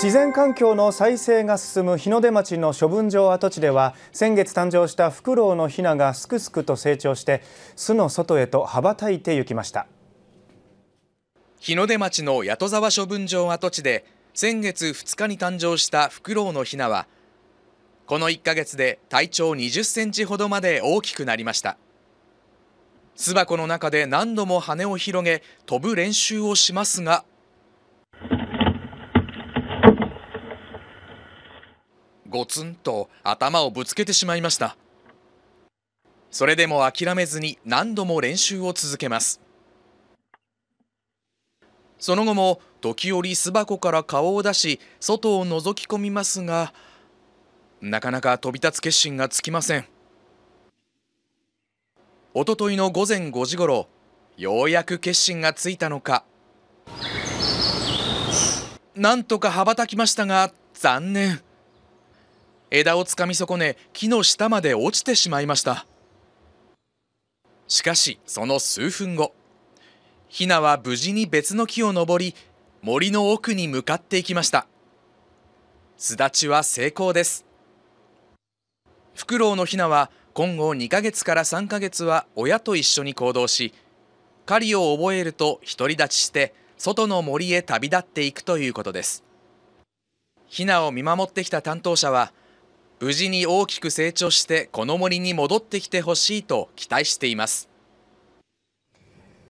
自然環境の再生が進む日の出町の処分場跡地では先月誕生したフクロウのヒナがすくすくと成長して巣の外へと羽ばたいて行きました日の出町の八戸沢処分場跡地で先月2日に誕生したフクロウのヒナはこの1ヶ月で体長20センチほどまで大きくなりました巣箱の中で何度も羽を広げ飛ぶ練習をしますがゴツンと頭をぶつけてしまいましたそれでも諦めずに何度も練習を続けますその後も時折巣箱から顔を出し外を覗き込みますがなかなか飛び立つ決心がつきませんおとといの午前5時ごろようやく決心がついたのかなんとか羽ばたきましたが残念枝をつかみ損ね木の下まで落ちてしまいましたしかしその数分後ヒナは無事に別の木を登り森の奥に向かっていきました巣立ちは成功ですフクロウのヒナは今後2ヶ月から3ヶ月は親と一緒に行動し狩りを覚えると独り立ちして外の森へ旅立っていくということですヒナを見守ってきた担当者は無事に大きく成長してこの森に戻ってきてほしいと期待しています